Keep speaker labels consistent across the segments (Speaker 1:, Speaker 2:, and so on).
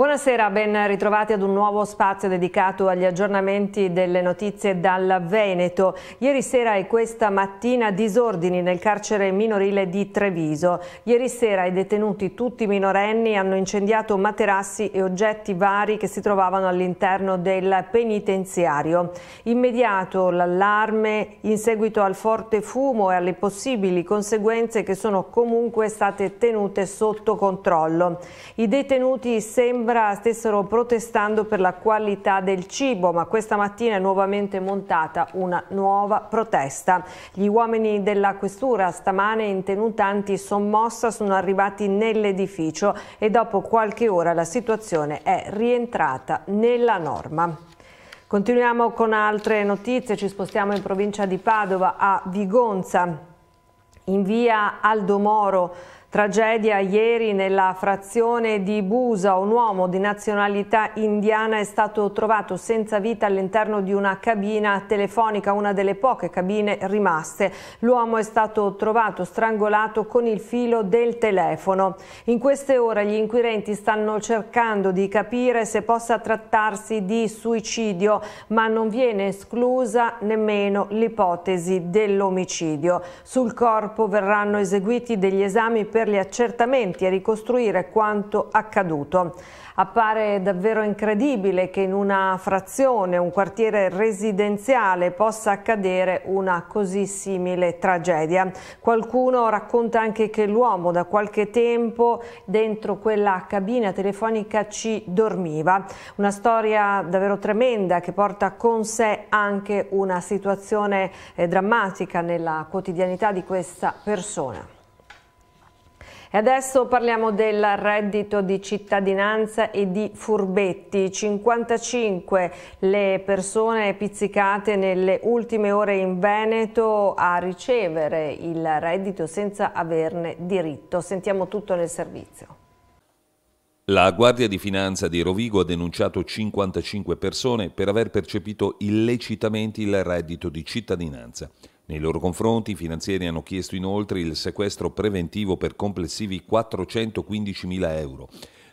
Speaker 1: Buonasera, ben ritrovati ad un nuovo spazio dedicato agli aggiornamenti delle notizie dal Veneto. Ieri sera e questa mattina disordini nel carcere minorile di Treviso. Ieri sera i detenuti, tutti minorenni, hanno incendiato materassi e oggetti vari che si trovavano all'interno del penitenziario. Immediato l'allarme in seguito al forte fumo e alle possibili conseguenze che sono comunque state tenute sotto controllo. I detenuti sembrano sembra stessero protestando per la qualità del cibo, ma questa mattina è nuovamente montata una nuova protesta. Gli uomini della questura stamane in tenuta antisommossa sono arrivati nell'edificio e dopo qualche ora la situazione è rientrata nella norma. Continuiamo con altre notizie, ci spostiamo in provincia di Padova a Vigonza, in via Aldo Moro Tragedia ieri nella frazione di Busa, un uomo di nazionalità indiana è stato trovato senza vita all'interno di una cabina telefonica, una delle poche cabine rimaste. L'uomo è stato trovato strangolato con il filo del telefono. In queste ore gli inquirenti stanno cercando di capire se possa trattarsi di suicidio, ma non viene esclusa nemmeno l'ipotesi dell'omicidio. Sul corpo verranno eseguiti degli esami per per gli accertamenti e ricostruire quanto accaduto. Appare davvero incredibile che in una frazione, un quartiere residenziale, possa accadere una così simile tragedia. Qualcuno racconta anche che l'uomo da qualche tempo dentro quella cabina telefonica ci dormiva. Una storia davvero tremenda che porta con sé anche una situazione eh, drammatica nella quotidianità di questa persona. E adesso parliamo del reddito di cittadinanza e di furbetti. 55 le persone pizzicate nelle ultime ore in Veneto a ricevere il reddito senza averne diritto. Sentiamo tutto nel servizio.
Speaker 2: La Guardia di Finanza di Rovigo ha denunciato 55 persone per aver percepito illecitamente il reddito di cittadinanza. Nei loro confronti i finanzieri hanno chiesto inoltre il sequestro preventivo per complessivi 415 mila euro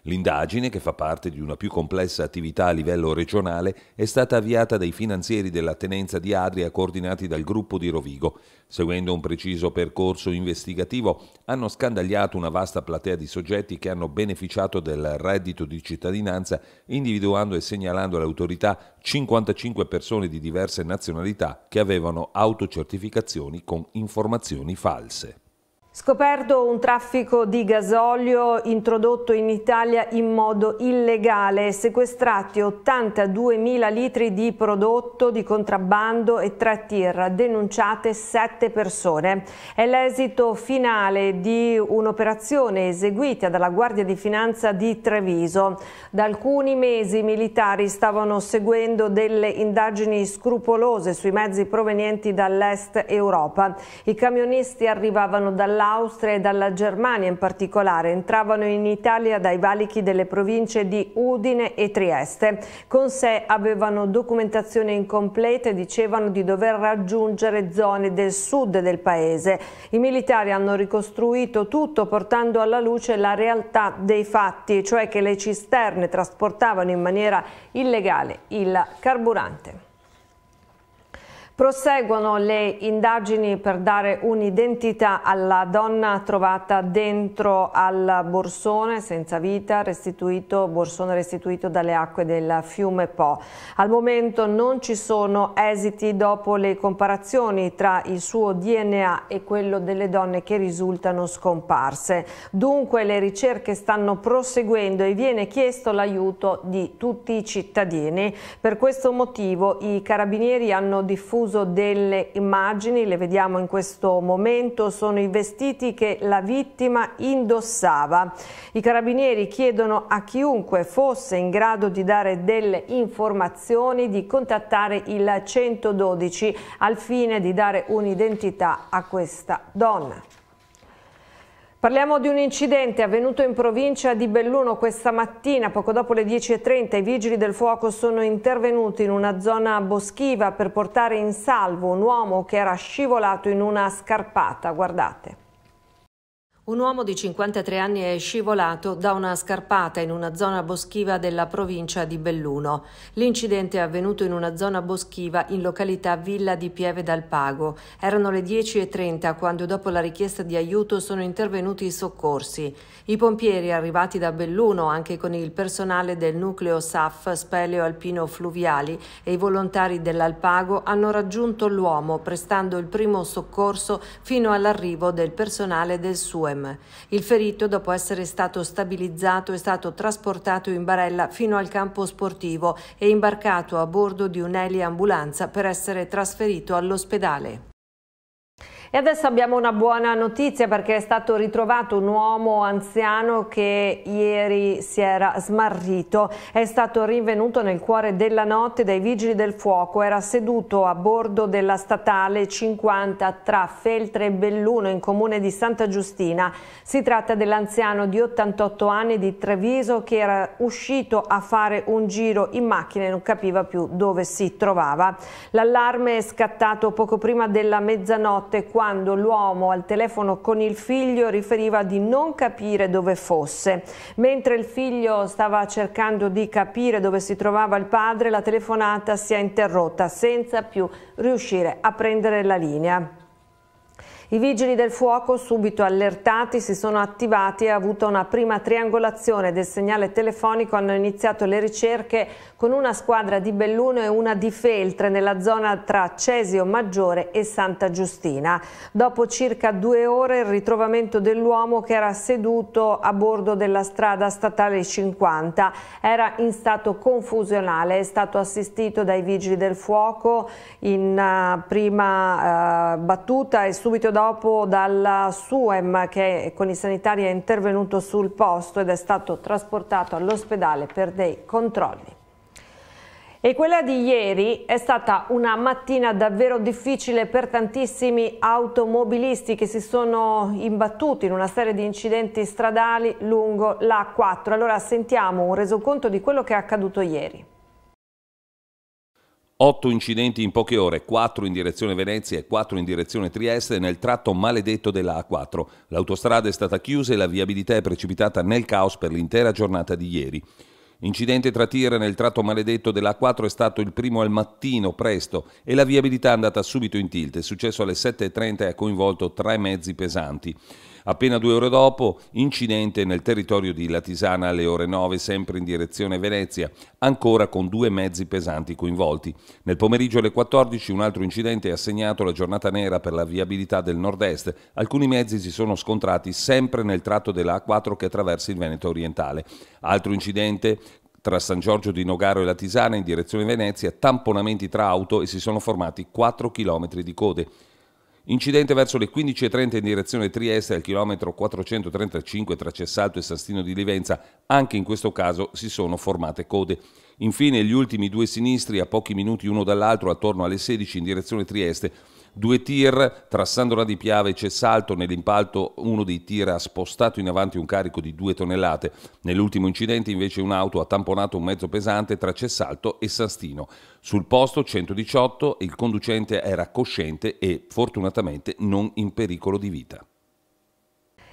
Speaker 2: L'indagine, che fa parte di una più complessa attività a livello regionale, è stata avviata dai finanzieri della tenenza di Adria coordinati dal gruppo di Rovigo. Seguendo un preciso percorso investigativo, hanno scandagliato una vasta platea di soggetti che hanno beneficiato del reddito di cittadinanza, individuando e segnalando alle autorità 55 persone di diverse nazionalità che avevano autocertificazioni con informazioni false.
Speaker 1: Scoperto un traffico di gasolio introdotto in Italia in modo illegale, sequestrati 82.000 litri di prodotto di contrabbando e tre tir, denunciate sette persone. È l'esito finale di un'operazione eseguita dalla Guardia di Finanza di Treviso. Da alcuni mesi i militari stavano seguendo delle indagini scrupolose sui mezzi provenienti dall'est Europa. I camionisti arrivavano dall'Africa dall'Austria e dalla Germania in particolare entravano in Italia dai valichi delle province di Udine e Trieste. Con sé avevano documentazione incomplete e dicevano di dover raggiungere zone del sud del paese. I militari hanno ricostruito tutto portando alla luce la realtà dei fatti, cioè che le cisterne trasportavano in maniera illegale il carburante. Proseguono le indagini per dare un'identità alla donna trovata dentro al borsone senza vita, restituito, borsone restituito dalle acque del fiume Po. Al momento non ci sono esiti dopo le comparazioni tra il suo DNA e quello delle donne che risultano scomparse. Dunque le ricerche stanno proseguendo e viene chiesto l'aiuto di tutti i cittadini. Per questo motivo i carabinieri hanno diffuso l'uso delle immagini, le vediamo in questo momento, sono i vestiti che la vittima indossava. I carabinieri chiedono a chiunque fosse in grado di dare delle informazioni di contattare il 112 al fine di dare un'identità a questa donna. Parliamo di un incidente avvenuto in provincia di Belluno questa mattina, poco dopo le 10.30 i vigili del fuoco sono intervenuti in una zona boschiva per portare in salvo un uomo che era scivolato in una scarpata, guardate. Un uomo di 53 anni è scivolato da una scarpata in una zona boschiva della provincia di Belluno. L'incidente è avvenuto in una zona boschiva in località Villa di Pieve dal Pago. Erano le 10.30 quando dopo la richiesta di aiuto sono intervenuti i soccorsi. I pompieri arrivati da Belluno anche con il personale del nucleo SAF Speleo Alpino Fluviali e i volontari dell'Alpago hanno raggiunto l'uomo prestando il primo soccorso fino all'arrivo del personale del SUEM. Harlem. Il ferito, dopo essere stato stabilizzato, è stato trasportato in barella fino al campo sportivo e imbarcato a bordo di un'eliambulanza per essere trasferito all'ospedale. E adesso abbiamo una buona notizia perché è stato ritrovato un uomo anziano che ieri si era smarrito. È stato rinvenuto nel cuore della notte dai vigili del fuoco. Era seduto a bordo della statale 50 tra Feltre e Belluno in comune di Santa Giustina. Si tratta dell'anziano di 88 anni di Treviso che era uscito a fare un giro in macchina e non capiva più dove si trovava. L'allarme è scattato poco prima della mezzanotte quando l'uomo al telefono con il figlio riferiva di non capire dove fosse. Mentre il figlio stava cercando di capire dove si trovava il padre, la telefonata si è interrotta senza più riuscire a prendere la linea. I vigili del fuoco, subito allertati, si sono attivati e avuta una prima triangolazione del segnale telefonico. Hanno iniziato le ricerche con una squadra di Belluno e una di Feltre nella zona tra Cesio Maggiore e Santa Giustina. Dopo circa due ore il ritrovamento dell'uomo che era seduto a bordo della strada statale 50 era in stato confusionale, è stato assistito dai vigili del fuoco in eh, prima eh, battuta e subito dopo dalla SUEM che con i sanitari è intervenuto sul posto ed è stato trasportato all'ospedale per dei controlli. E quella di ieri è stata una mattina davvero difficile per tantissimi automobilisti che si sono imbattuti in una serie di incidenti stradali lungo la 4. Allora sentiamo un resoconto di quello che è accaduto ieri.
Speaker 2: 8 incidenti in poche ore, 4 in direzione Venezia e 4 in direzione Trieste nel tratto maledetto della A4. L'autostrada è stata chiusa e la viabilità è precipitata nel caos per l'intera giornata di ieri. Incidente tra tir nel tratto maledetto della A4 è stato il primo al mattino presto e la viabilità è andata subito in tilt. È successo alle 7.30 e ha coinvolto tre mezzi pesanti. Appena due ore dopo, incidente nel territorio di Latisana alle ore 9, sempre in direzione Venezia, ancora con due mezzi pesanti coinvolti. Nel pomeriggio alle 14 un altro incidente ha segnato la giornata nera per la viabilità del nord-est. Alcuni mezzi si sono scontrati sempre nel tratto della A4 che attraversa il Veneto orientale. Altro incidente tra San Giorgio di Nogaro e la Tisana in direzione Venezia, tamponamenti tra auto e si sono formati 4 km di code. Incidente verso le 15.30 in direzione Trieste al chilometro 435 tra Cessalto e Sastino di Livenza, anche in questo caso si sono formate code. Infine gli ultimi due sinistri a pochi minuti uno dall'altro attorno alle 16 in direzione Trieste Due tir, tra la di Piave c'è salto, nell'impalto uno dei tir ha spostato in avanti un carico di due tonnellate. Nell'ultimo incidente invece un'auto ha tamponato un mezzo pesante tra Cessalto e Sastino. Sul posto 118 il conducente era cosciente e fortunatamente non in pericolo di vita.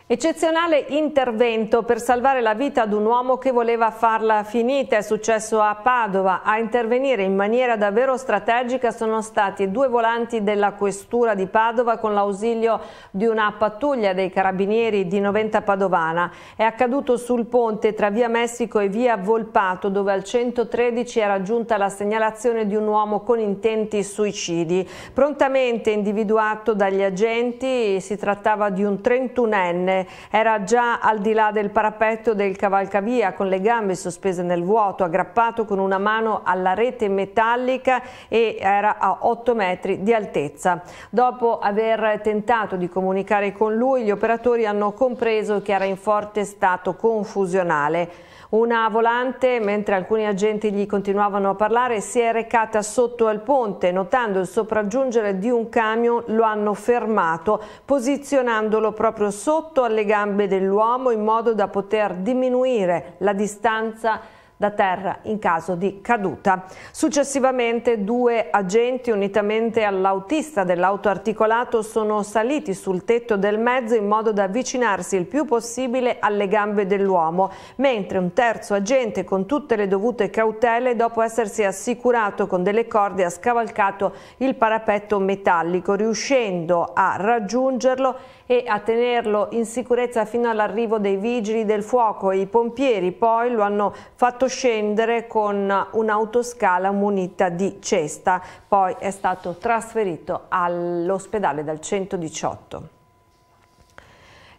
Speaker 1: Eccezionale intervento per salvare la vita ad un uomo che voleva farla finita, è successo a Padova. A intervenire in maniera davvero strategica sono stati due volanti della questura di Padova con l'ausilio di una pattuglia dei carabinieri di Noventa Padovana. È accaduto sul ponte tra via Messico e via Volpato dove al 113 era giunta la segnalazione di un uomo con intenti suicidi. Prontamente individuato dagli agenti si trattava di un 31enne Giovane era già al di là del parapetto del cavalcavia con le gambe sospese nel vuoto, aggrappato con una mano alla rete metallica e era a 8 metri di altezza. Dopo aver tentato di comunicare con lui, gli operatori hanno compreso che era in forte stato confusionale. Una volante, mentre alcuni agenti gli continuavano a parlare, si è recata sotto al ponte. Notando il sopraggiungere di un camion, lo hanno fermato, posizionandolo proprio sotto alle gambe dell'uomo in modo da poter diminuire la distanza da terra in caso di caduta. Successivamente due agenti unitamente all'autista dell'auto articolato sono saliti sul tetto del mezzo in modo da avvicinarsi il più possibile alle gambe dell'uomo, mentre un terzo agente con tutte le dovute cautele dopo essersi assicurato con delle corde ha scavalcato il parapetto metallico riuscendo a raggiungerlo e a tenerlo in sicurezza fino all'arrivo dei vigili del fuoco. I pompieri poi lo hanno fatto scendere con un'autoscala munita di cesta, poi è stato trasferito all'ospedale dal 118.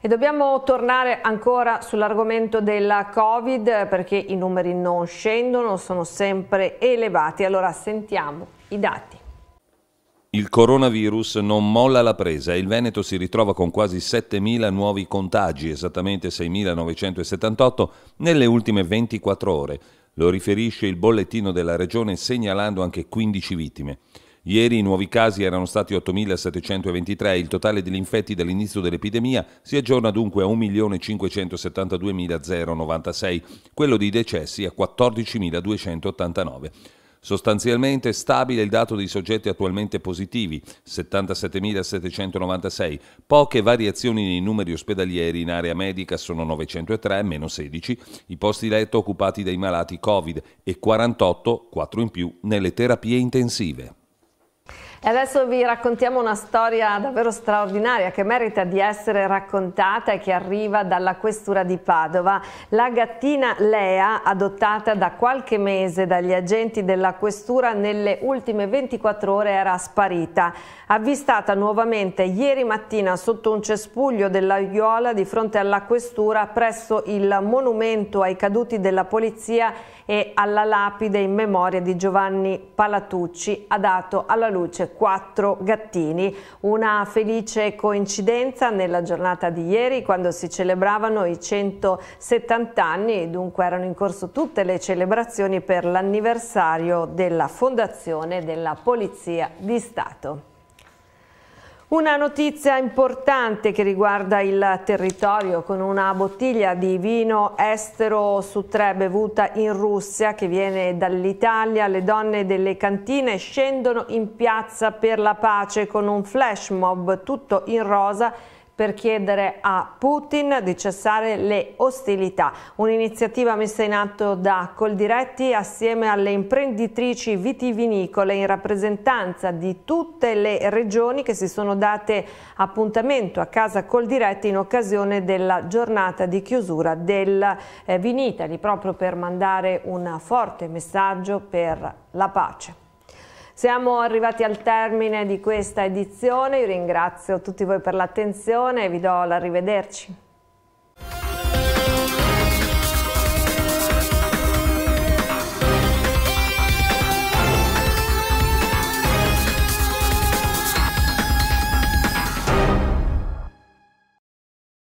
Speaker 1: E dobbiamo tornare ancora sull'argomento della Covid perché i numeri non scendono, sono sempre elevati. Allora sentiamo i dati.
Speaker 2: Il coronavirus non molla la presa e il Veneto si ritrova con quasi 7.000 nuovi contagi, esattamente 6.978 nelle ultime 24 ore. Lo riferisce il bollettino della regione segnalando anche 15 vittime. Ieri i nuovi casi erano stati 8.723, il totale degli infetti dall'inizio dell'epidemia si aggiorna dunque a 1.572.096, quello dei decessi a 14.289. Sostanzialmente stabile il dato dei soggetti attualmente positivi, 77.796, poche variazioni nei numeri ospedalieri in area medica sono 903, meno 16, i posti letto occupati dai malati Covid e 48, 4 in più, nelle terapie intensive.
Speaker 1: E adesso vi raccontiamo una storia davvero straordinaria che merita di essere raccontata e che arriva dalla questura di Padova. La gattina Lea, adottata da qualche mese dagli agenti della questura, nelle ultime 24 ore era sparita. Avvistata nuovamente ieri mattina sotto un cespuglio della dell'Aiola di fronte alla questura presso il monumento ai caduti della polizia e alla lapide in memoria di Giovanni Palatucci ha dato alla luce quattro gattini. Una felice coincidenza nella giornata di ieri quando si celebravano i 170 anni, e dunque erano in corso tutte le celebrazioni per l'anniversario della fondazione della Polizia di Stato. Una notizia importante che riguarda il territorio con una bottiglia di vino estero su tre bevuta in Russia che viene dall'Italia. Le donne delle cantine scendono in piazza per la pace con un flash mob tutto in rosa per chiedere a Putin di cessare le ostilità. Un'iniziativa messa in atto da Coldiretti assieme alle imprenditrici vitivinicole in rappresentanza di tutte le regioni che si sono date appuntamento a casa Coldiretti in occasione della giornata di chiusura del eh, Vinitali proprio per mandare un forte messaggio per la pace. Siamo arrivati al termine di questa edizione, io ringrazio tutti voi per l'attenzione e vi do l'arrivederci.